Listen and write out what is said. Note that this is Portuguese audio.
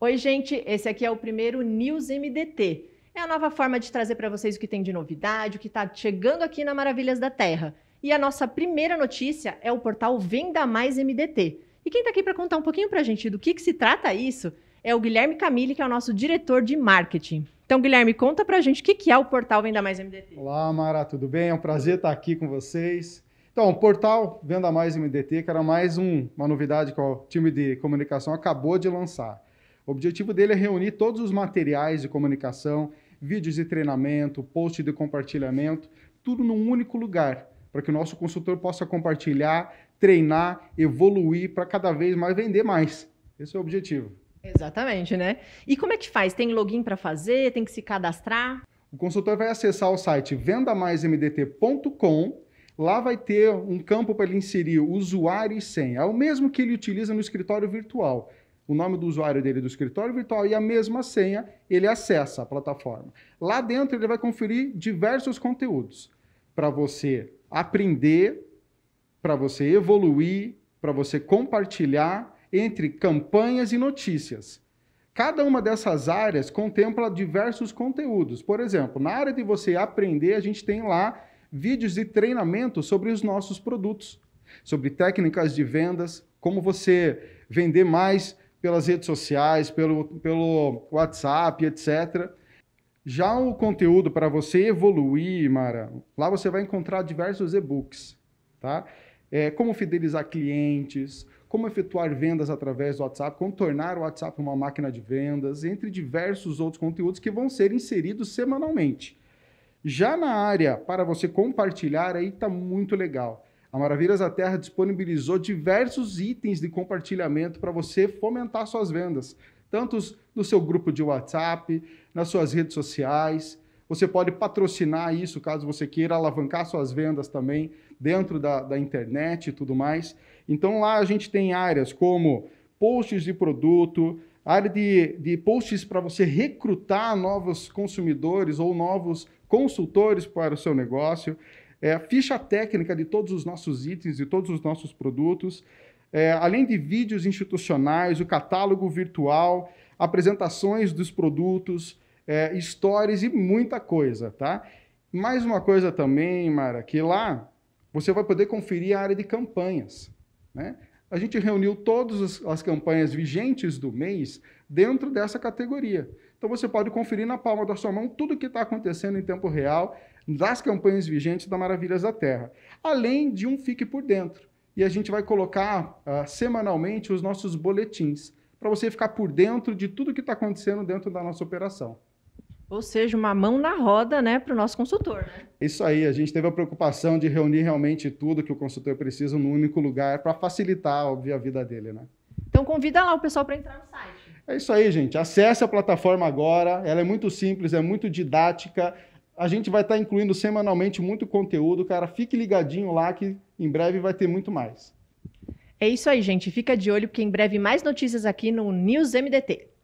Oi, gente, esse aqui é o primeiro News MDT. É a nova forma de trazer para vocês o que tem de novidade, o que está chegando aqui na Maravilhas da Terra. E a nossa primeira notícia é o portal Venda Mais MDT. E quem está aqui para contar um pouquinho para a gente do que, que, se trata isso é o Guilherme Camille, que é o nosso diretor de marketing. Então, Guilherme, conta para a gente o que, que é o portal Venda Mais MDT. Olá, Mara, tudo bem? É um prazer estar aqui com vocês. Então, o portal Venda Mais MDT, que era mais um, uma novidade que o time de comunicação acabou de lançar. O objetivo dele é reunir todos os materiais de comunicação, vídeos de treinamento, posts de compartilhamento, tudo num único lugar, para que o nosso consultor possa compartilhar, treinar, evoluir para cada vez mais vender mais. Esse é o objetivo. Exatamente, né? E como é que faz? Tem login para fazer? Tem que se cadastrar? O consultor vai acessar o site vendamaismdt.com. Lá vai ter um campo para ele inserir usuário e senha. É o mesmo que ele utiliza no escritório virtual o nome do usuário dele do escritório virtual e a mesma senha, ele acessa a plataforma. Lá dentro ele vai conferir diversos conteúdos para você aprender, para você evoluir, para você compartilhar entre campanhas e notícias. Cada uma dessas áreas contempla diversos conteúdos. Por exemplo, na área de você aprender, a gente tem lá vídeos de treinamento sobre os nossos produtos, sobre técnicas de vendas, como você vender mais pelas redes sociais, pelo, pelo WhatsApp, etc. Já o conteúdo para você evoluir, Mara, lá você vai encontrar diversos e-books, tá? É, como fidelizar clientes, como efetuar vendas através do WhatsApp, como tornar o WhatsApp uma máquina de vendas, entre diversos outros conteúdos que vão ser inseridos semanalmente. Já na área para você compartilhar, aí está muito legal. A Maravilhas da Terra disponibilizou diversos itens de compartilhamento para você fomentar suas vendas, tanto no seu grupo de WhatsApp, nas suas redes sociais. Você pode patrocinar isso caso você queira alavancar suas vendas também dentro da, da internet e tudo mais. Então lá a gente tem áreas como posts de produto, área de, de posts para você recrutar novos consumidores ou novos consultores para o seu negócio é, a ficha técnica de todos os nossos itens, de todos os nossos produtos, é, além de vídeos institucionais, o catálogo virtual, apresentações dos produtos, é, stories e muita coisa, tá? Mais uma coisa também, Mara, que lá você vai poder conferir a área de campanhas, né? a gente reuniu todas as campanhas vigentes do mês dentro dessa categoria. Então você pode conferir na palma da sua mão tudo o que está acontecendo em tempo real das campanhas vigentes da Maravilhas da Terra, além de um Fique por Dentro. E a gente vai colocar uh, semanalmente os nossos boletins para você ficar por dentro de tudo que está acontecendo dentro da nossa operação. Ou seja, uma mão na roda né, para o nosso consultor. Né? Isso aí, a gente teve a preocupação de reunir realmente tudo que o consultor precisa num único lugar para facilitar, óbvio, a vida dele. Né? Então convida lá o pessoal para entrar no site. É isso aí, gente. Acesse a plataforma agora. Ela é muito simples, é muito didática. A gente vai estar tá incluindo semanalmente muito conteúdo, cara. Fique ligadinho lá que em breve vai ter muito mais. É isso aí, gente. Fica de olho porque em breve mais notícias aqui no News MDT.